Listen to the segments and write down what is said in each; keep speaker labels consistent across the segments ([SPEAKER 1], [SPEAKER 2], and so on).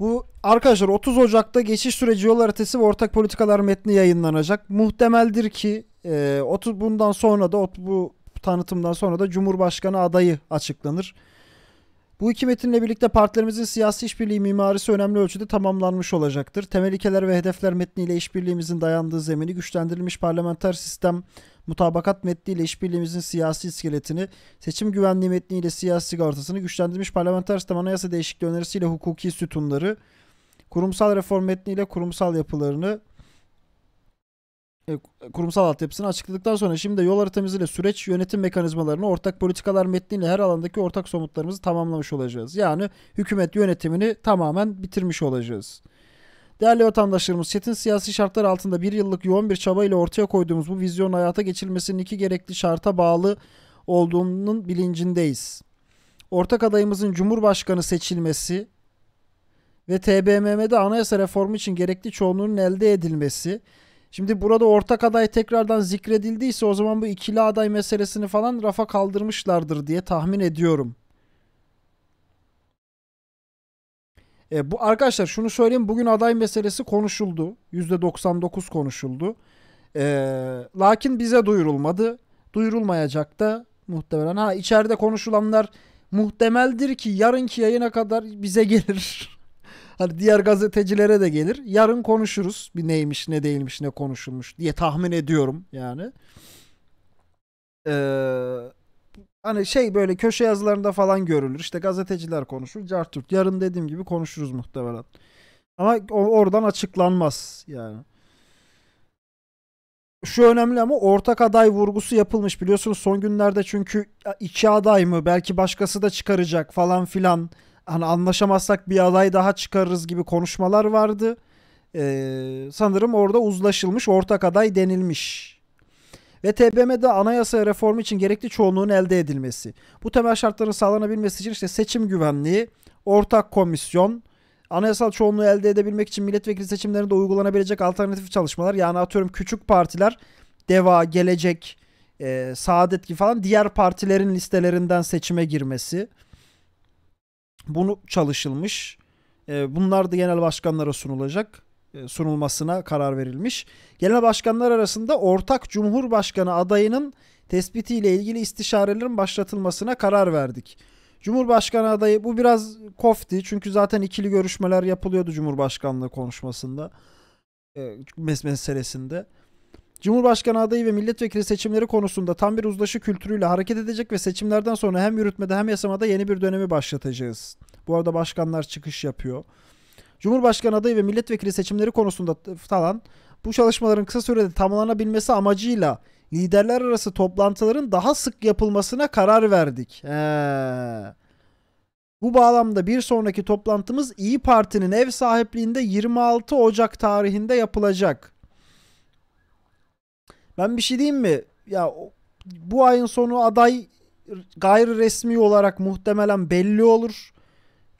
[SPEAKER 1] Bu arkadaşlar 30 Ocak'ta geçiş süreci yol haritası ve ortak politikalar metni yayınlanacak. Muhtemeldir ki e, 30 bundan sonra da bu tanıtımdan sonra da Cumhurbaşkanı adayı açıklanır. Bu iki metinle birlikte partilerimizin siyasi işbirliği mimarisi önemli ölçüde tamamlanmış olacaktır. Temel ilkeler ve hedefler metniyle işbirliğimizin dayandığı zemini güçlendirilmiş parlamenter sistem mutabakat metniyle işbirliğimizin siyasi iskeletini, seçim güvenliği metniyle siyasi sigortasını, güçlendirilmiş parlamenter sistem anayasa değişikliği önerisiyle hukuki sütunları, kurumsal reform metniyle kurumsal yapılarını, e, kurumsal altyapısını açıkladıktan sonra şimdi yol haritamız ile süreç yönetim mekanizmalarını ortak politikalar metniyle her alandaki ortak somutlarımızı tamamlamış olacağız. Yani hükümet yönetimini tamamen bitirmiş olacağız. Değerli vatandaşlarımız, çetin siyasi şartlar altında bir yıllık yoğun bir çaba ile ortaya koyduğumuz bu vizyonun hayata geçirilmesinin iki gerekli şarta bağlı olduğunun bilincindeyiz. Ortak adayımızın Cumhurbaşkanı seçilmesi ve TBMM'de anayasa reformu için gerekli çoğunluğun elde edilmesi. Şimdi burada ortak aday tekrardan zikredildiyse o zaman bu ikili aday meselesini falan rafa kaldırmışlardır diye tahmin ediyorum. E, bu arkadaşlar şunu söyleyeyim bugün aday meselesi konuşuldu. %99 konuşuldu. E, lakin bize duyurulmadı. Duyurulmayacak da muhtemelen. Ha içeride konuşulanlar muhtemeldir ki yarınki yayına kadar bize gelir. hani diğer gazetecilere de gelir. Yarın konuşuruz. Bir neymiş, ne değilmiş, ne konuşulmuş diye tahmin ediyorum yani. Eee Hani şey böyle köşe yazılarında falan görülür. İşte gazeteciler konuşur. Cartürk. Yarın dediğim gibi konuşuruz muhtemelen. Ama oradan açıklanmaz yani. Şu önemli ama ortak aday vurgusu yapılmış biliyorsunuz son günlerde çünkü iki aday mı belki başkası da çıkaracak falan filan hani anlaşamazsak bir aday daha çıkarırız gibi konuşmalar vardı. Ee, sanırım orada uzlaşılmış ortak aday denilmiş ve TBMM'de anayasa reformu için gerekli çoğunluğun elde edilmesi. Bu temel şartların sağlanabilmesi için işte seçim güvenliği, ortak komisyon, anayasal çoğunluğu elde edebilmek için milletvekili seçimlerinde uygulanabilecek alternatif çalışmalar yani atıyorum küçük partiler Deva, Gelecek, e, Saadet gibi falan diğer partilerin listelerinden seçime girmesi. Bunu çalışılmış. E, bunlar da genel başkanlara sunulacak. E, sunulmasına karar verilmiş. Genel başkanlar arasında ortak cumhurbaşkanı adayının tespitiyle ilgili istişarelerin başlatılmasına karar verdik. Cumhurbaşkanı adayı bu biraz kofti çünkü zaten ikili görüşmeler yapılıyordu Cumhurbaşkanlığı konuşmasında e, meselesinde. Cumhurbaşkanı adayı ve milletvekili seçimleri konusunda tam bir uzlaşı kültürüyle hareket edecek ve seçimlerden sonra hem yürütmede hem yasamada yeni bir dönemi başlatacağız. Bu arada başkanlar çıkış yapıyor. Cumhurbaşkanı adayı ve milletvekili seçimleri konusunda falan bu çalışmaların kısa sürede tamamlanabilmesi amacıyla liderler arası toplantıların daha sık yapılmasına karar verdik. He. Bu bağlamda bir sonraki toplantımız İyi Parti'nin ev sahipliğinde 26 Ocak tarihinde yapılacak. Ben bir şey diyeyim mi? Ya bu ayın sonu aday gayri resmi olarak muhtemelen belli olur.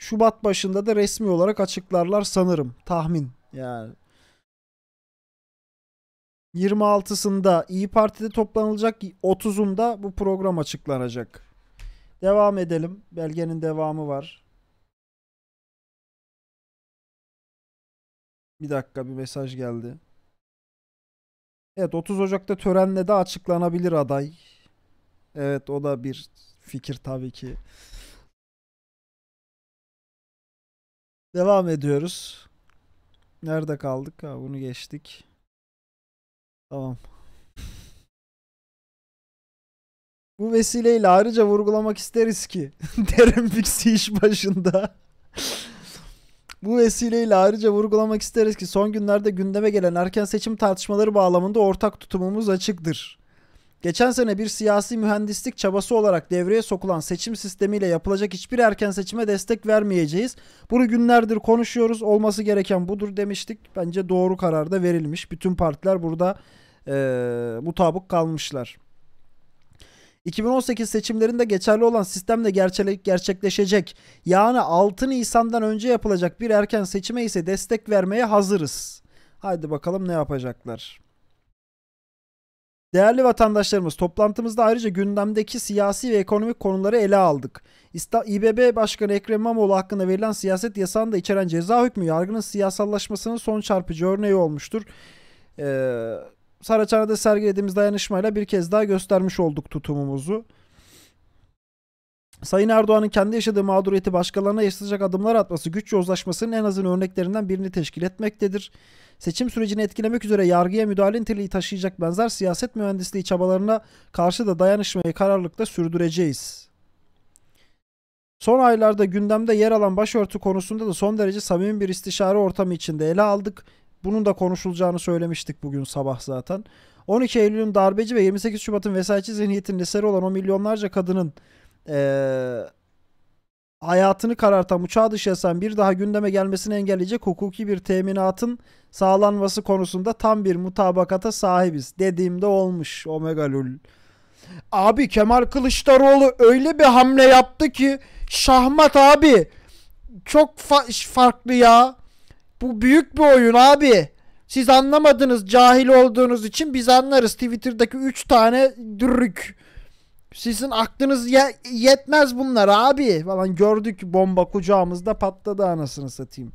[SPEAKER 1] Şubat başında da resmi olarak açıklarlar sanırım. Tahmin yani. 26'sında İyi Parti'de toplanılacak. 30'unda bu program açıklanacak. Devam edelim. Belgenin devamı var. Bir dakika bir mesaj geldi. Evet 30 Ocak'ta törenle de açıklanabilir aday. Evet o da bir fikir tabii ki. Devam ediyoruz. Nerede kaldık? Ha, bunu geçtik. Tamam. Bu vesileyle ayrıca vurgulamak isteriz ki Derin Fiksi iş başında. Bu vesileyle ayrıca vurgulamak isteriz ki son günlerde gündeme gelen erken seçim tartışmaları bağlamında ortak tutumumuz açıktır. Geçen sene bir siyasi mühendislik çabası olarak devreye sokulan seçim sistemiyle yapılacak hiçbir erken seçime destek vermeyeceğiz. Bunu günlerdir konuşuyoruz. Olması gereken budur demiştik. Bence doğru karar da verilmiş. Bütün partiler burada e, mutabık kalmışlar. 2018 seçimlerinde geçerli olan sistem de gerçekleşecek yani 6 Nisan'dan önce yapılacak bir erken seçime ise destek vermeye hazırız. Haydi bakalım ne yapacaklar. Değerli vatandaşlarımız, toplantımızda ayrıca gündemdeki siyasi ve ekonomik konuları ele aldık. İBB Başkanı Ekrem İmamoğlu hakkında verilen siyaset yasağını da içeren ceza hükmü yargının siyasallaşmasının son çarpıcı örneği olmuştur. Ee, Saraçhane'de sergilediğimiz dayanışmayla bir kez daha göstermiş olduk tutumumuzu. Sayın Erdoğan'ın kendi yaşadığı mağduriyeti başkalarına yaşatacak adımlar atması güç yozlaşmasının en azın örneklerinden birini teşkil etmektedir. Seçim sürecini etkilemek üzere yargıya müdahale niteliği taşıyacak benzer siyaset mühendisliği çabalarına karşı da dayanışmayı kararlılıkla sürdüreceğiz. Son aylarda gündemde yer alan başörtü konusunda da son derece samimi bir istişare ortamı içinde ele aldık. Bunun da konuşulacağını söylemiştik bugün sabah zaten. 12 Eylül'ün darbeci ve 28 Şubat'ın vesayetçi zihniyetinin eseri olan o milyonlarca kadının ee, hayatını karartan uçağı dışı esen bir daha gündeme gelmesini engelleyecek hukuki bir teminatın sağlanması konusunda tam bir mutabakata sahibiz dediğimde olmuş Omega Lul. Abi Kemal Kılıçdaroğlu öyle bir hamle yaptı ki şahmat abi çok fa- farklı ya. Bu büyük bir oyun abi. Siz anlamadınız cahil olduğunuz için biz anlarız Twitter'daki 3 tane dürük sizin aklınız ye- yetmez bunlar abi falan gördük bomba kucağımızda patladı anasını satayım.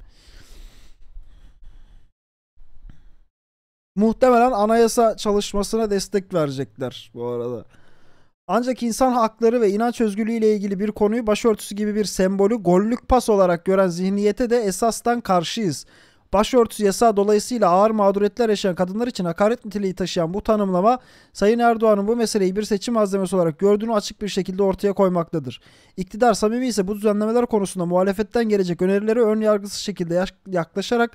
[SPEAKER 1] Muhtemelen anayasa çalışmasına destek verecekler bu arada. Ancak insan hakları ve inanç özgürlüğü ile ilgili bir konuyu başörtüsü gibi bir sembolü gollük pas olarak gören zihniyete de esastan karşıyız. Başörtüsü yasağı dolayısıyla ağır mağduriyetler yaşayan kadınlar için hakaret niteliği taşıyan bu tanımlama Sayın Erdoğan'ın bu meseleyi bir seçim malzemesi olarak gördüğünü açık bir şekilde ortaya koymaktadır. İktidar samimi ise bu düzenlemeler konusunda muhalefetten gelecek önerileri ön yargısız şekilde yaklaşarak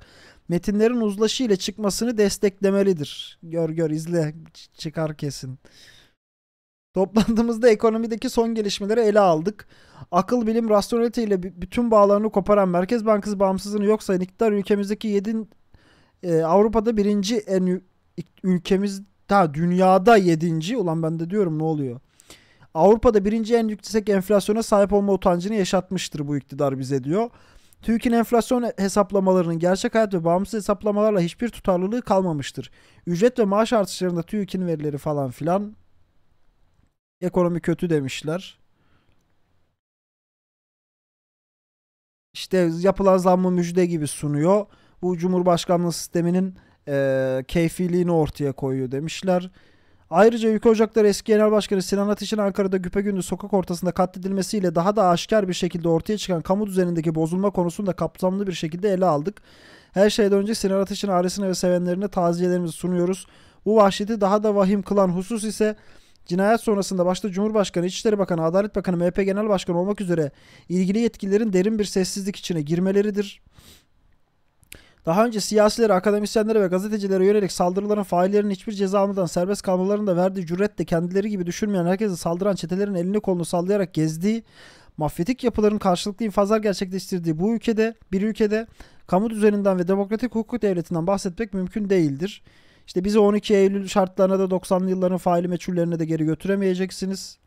[SPEAKER 1] metinlerin uzlaşı ile çıkmasını desteklemelidir. Gör gör izle çıkar kesin. Toplantımızda ekonomideki son gelişmeleri ele aldık. Akıl bilim rasyonelite ile bütün bağlarını koparan Merkez Bankası bağımsızlığını yok sayan iktidar ülkemizdeki 7 e, Avrupa'da birinci en ülkemiz daha dünyada 7. ulan ben de diyorum ne oluyor? Avrupa'da birinci en yüksek enflasyona sahip olma utancını yaşatmıştır bu iktidar bize diyor. TÜİK'in enflasyon hesaplamalarının gerçek hayat ve bağımsız hesaplamalarla hiçbir tutarlılığı kalmamıştır. Ücret ve maaş artışlarında TÜİK'in verileri falan filan Ekonomi kötü demişler. İşte yapılan zammı müjde gibi sunuyor. Bu Cumhurbaşkanlığı sisteminin e, keyfiliğini ortaya koyuyor demişler. Ayrıca Yük Ocakları eski genel başkanı Sinan Ateş'in Ankara'da güpegündüz sokak ortasında katledilmesiyle daha da aşikar bir şekilde ortaya çıkan kamu düzenindeki bozulma konusunu da kapsamlı bir şekilde ele aldık. Her şeyden önce Sinan Ateş'in ailesine ve sevenlerine taziyelerimizi sunuyoruz. Bu vahşeti daha da vahim kılan husus ise Cinayet sonrasında başta Cumhurbaşkanı, İçişleri Bakanı, Adalet Bakanı, MHP Genel Başkanı olmak üzere ilgili yetkililerin derin bir sessizlik içine girmeleridir. Daha önce siyasilere, akademisyenlere ve gazetecilere yönelik saldırıların faillerinin hiçbir ceza almadan serbest kalmalarını da verdiği cüretle kendileri gibi düşünmeyen herkese saldıran çetelerin elini kolunu sallayarak gezdiği, mafyatik yapıların karşılıklı infazlar gerçekleştirdiği bu ülkede, bir ülkede kamu düzeninden ve demokratik hukuk devletinden bahsetmek mümkün değildir. İşte bizi 12 Eylül şartlarına da 90'lı yılların faili meçhullerine de geri götüremeyeceksiniz.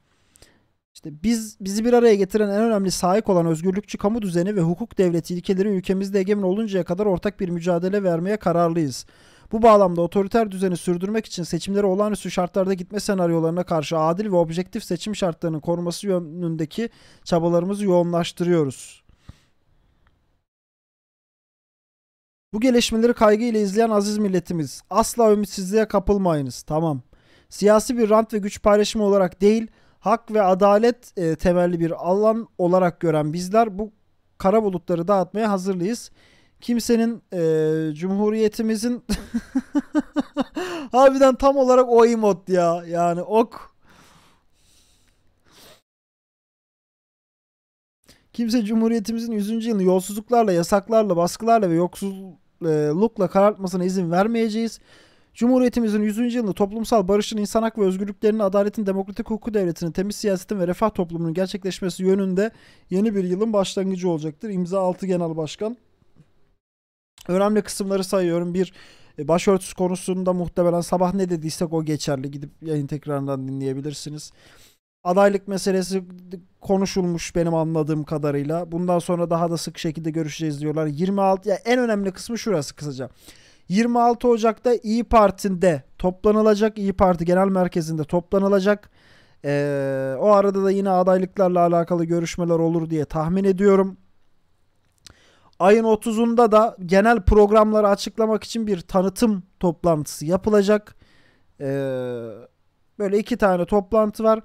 [SPEAKER 1] İşte biz bizi bir araya getiren en önemli sahip olan özgürlükçü kamu düzeni ve hukuk devleti ilkeleri ülkemizde egemen oluncaya kadar ortak bir mücadele vermeye kararlıyız. Bu bağlamda otoriter düzeni sürdürmek için seçimlere olağanüstü şartlarda gitme senaryolarına karşı adil ve objektif seçim şartlarının korunması yönündeki çabalarımızı yoğunlaştırıyoruz. Bu gelişmeleri kaygıyla izleyen aziz milletimiz asla ümitsizliğe kapılmayınız. Tamam. Siyasi bir rant ve güç paylaşımı olarak değil, hak ve adalet e, temelli bir alan olarak gören bizler bu kara bulutları dağıtmaya hazırlıyız. Kimsenin e, cumhuriyetimizin harbiden tam olarak o emot ya. Yani ok. Kimse Cumhuriyetimizin 100. yılını yolsuzluklarla, yasaklarla, baskılarla ve yoksul, e, Luk'la karartmasına izin vermeyeceğiz. Cumhuriyetimizin 100. yılında toplumsal barışın, insan hak ve özgürlüklerinin, adaletin, demokratik hukuku devletinin, temiz siyasetin ve refah toplumunun gerçekleşmesi yönünde yeni bir yılın başlangıcı olacaktır. İmza 6 Genel Başkan. Önemli kısımları sayıyorum. Bir, e, başörtüsü konusunda muhtemelen sabah ne dediysek o geçerli. Gidip yayın tekrarından dinleyebilirsiniz adaylık meselesi konuşulmuş benim anladığım kadarıyla. Bundan sonra daha da sık şekilde görüşeceğiz diyorlar. 26 ya en önemli kısmı şurası kısaca. 26 Ocak'ta İyi Parti'nde toplanılacak. İyi Parti Genel Merkezi'nde toplanılacak. Ee, o arada da yine adaylıklarla alakalı görüşmeler olur diye tahmin ediyorum. Ayın 30'unda da genel programları açıklamak için bir tanıtım toplantısı yapılacak. Ee, böyle iki tane toplantı var.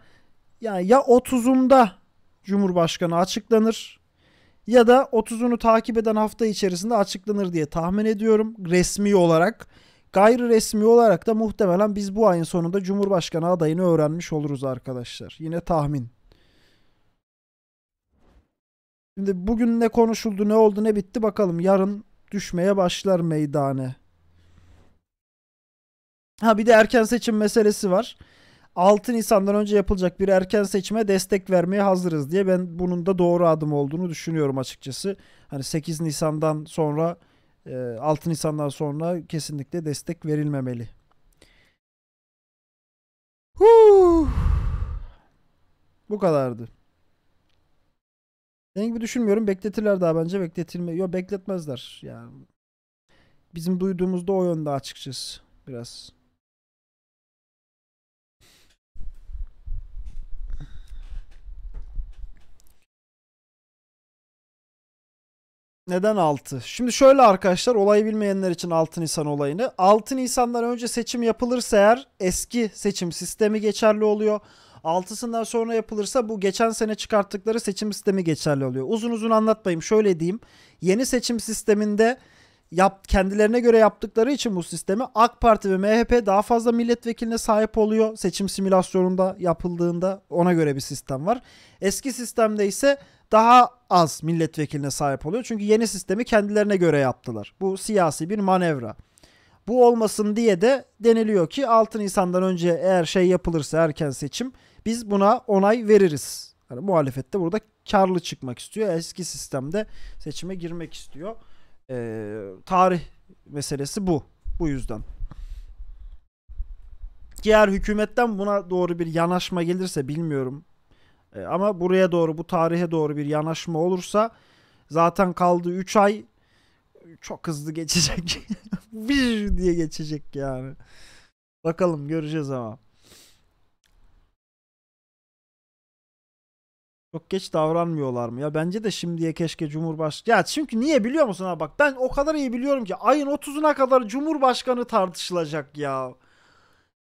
[SPEAKER 1] Yani ya 30'unda Cumhurbaşkanı açıklanır ya da 30'unu takip eden hafta içerisinde açıklanır diye tahmin ediyorum resmi olarak. Gayri resmi olarak da muhtemelen biz bu ayın sonunda Cumhurbaşkanı adayını öğrenmiş oluruz arkadaşlar. Yine tahmin. Şimdi bugün ne konuşuldu, ne oldu, ne bitti bakalım. Yarın düşmeye başlar meydane. Ha bir de erken seçim meselesi var. 6 Nisan'dan önce yapılacak bir erken seçime destek vermeye hazırız diye ben bunun da doğru adım olduğunu düşünüyorum açıkçası. Hani 8 Nisan'dan sonra 6 e, Nisan'dan sonra kesinlikle destek verilmemeli. Bu kadardı. Senin gibi düşünmüyorum. Bekletirler daha bence. Bekletilme. Yok bekletmezler. Yani bizim duyduğumuzda o yönde açıkçası biraz. Neden 6? Şimdi şöyle arkadaşlar olayı bilmeyenler için 6 Nisan olayını. 6 Nisan'dan önce seçim yapılırsa eğer eski seçim sistemi geçerli oluyor. 6'sından sonra yapılırsa bu geçen sene çıkarttıkları seçim sistemi geçerli oluyor. Uzun uzun anlatmayayım şöyle diyeyim. Yeni seçim sisteminde yap, kendilerine göre yaptıkları için bu sistemi AK Parti ve MHP daha fazla milletvekiline sahip oluyor. Seçim simülasyonunda yapıldığında ona göre bir sistem var. Eski sistemde ise daha az milletvekiline sahip oluyor. Çünkü yeni sistemi kendilerine göre yaptılar. Bu siyasi bir manevra. Bu olmasın diye de deniliyor ki 6 Nisan'dan önce eğer şey yapılırsa erken seçim biz buna onay veririz. Yani muhalefet burada karlı çıkmak istiyor. Eski sistemde seçime girmek istiyor e, tarih meselesi bu. Bu yüzden. Ki eğer hükümetten buna doğru bir yanaşma gelirse bilmiyorum. E, ama buraya doğru bu tarihe doğru bir yanaşma olursa zaten kaldığı 3 ay çok hızlı geçecek. bir diye geçecek yani. Bakalım göreceğiz ama. Çok geç davranmıyorlar mı? Ya bence de şimdiye keşke Cumhurbaşkanı... Ya çünkü niye biliyor musun ha bak ben o kadar iyi biliyorum ki ayın 30'una kadar Cumhurbaşkanı tartışılacak ya.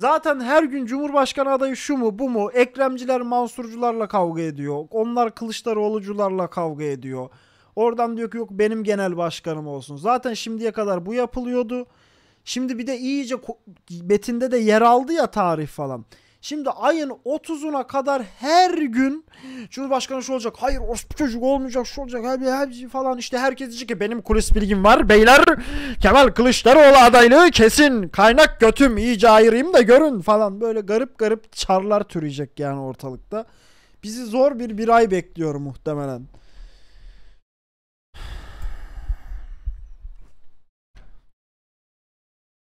[SPEAKER 1] Zaten her gün Cumhurbaşkanı adayı şu mu bu mu? Ekremciler Mansurcularla kavga ediyor. Onlar Kılıçdaroğlucularla kavga ediyor. Oradan diyor ki yok benim genel başkanım olsun. Zaten şimdiye kadar bu yapılıyordu. Şimdi bir de iyice betinde de yer aldı ya tarih falan. Şimdi ayın 30'una kadar her gün Cumhurbaşkanı şu olacak. Hayır orospu çocuk olmayacak şu olacak. Hadi hepsi falan işte herkes diyecek ki benim kulis bilgim var. Beyler Kemal Kılıçdaroğlu adaylığı kesin. Kaynak götüm iyice ayırayım da görün falan. Böyle garip garip çarlar türeyecek yani ortalıkta. Bizi zor bir bir ay bekliyor muhtemelen.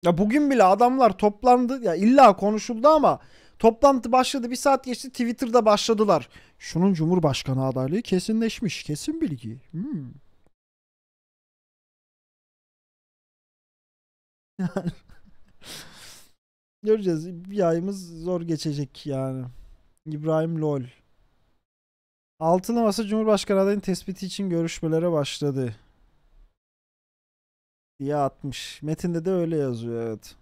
[SPEAKER 1] Ya bugün bile adamlar toplandı ya illa konuşuldu ama Toplantı başladı. Bir saat geçti. Twitter'da başladılar. Şunun Cumhurbaşkanı adaylığı kesinleşmiş. Kesin bilgi. Hmm. Göreceğiz. Bir ayımız zor geçecek yani. İbrahim Lol. Altılı Masa Cumhurbaşkanı adayının tespiti için görüşmelere başladı. Diye atmış. Metinde de öyle yazıyor evet.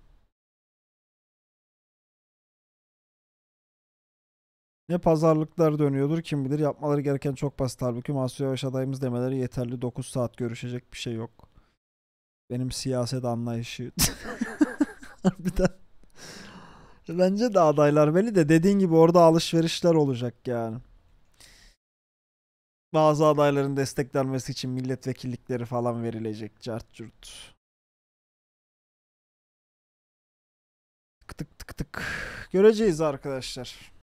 [SPEAKER 1] Ne pazarlıklar dönüyordur kim bilir. Yapmaları gereken çok basit. Halbuki Mahsun Yavaş adayımız demeleri yeterli. 9 saat görüşecek bir şey yok. Benim siyaset anlayışı. Harbiden. Bence de adaylar belli de dediğin gibi orada alışverişler olacak yani. Bazı adayların desteklenmesi için milletvekillikleri falan verilecek. Cart curt. Tık tık tık. Göreceğiz arkadaşlar.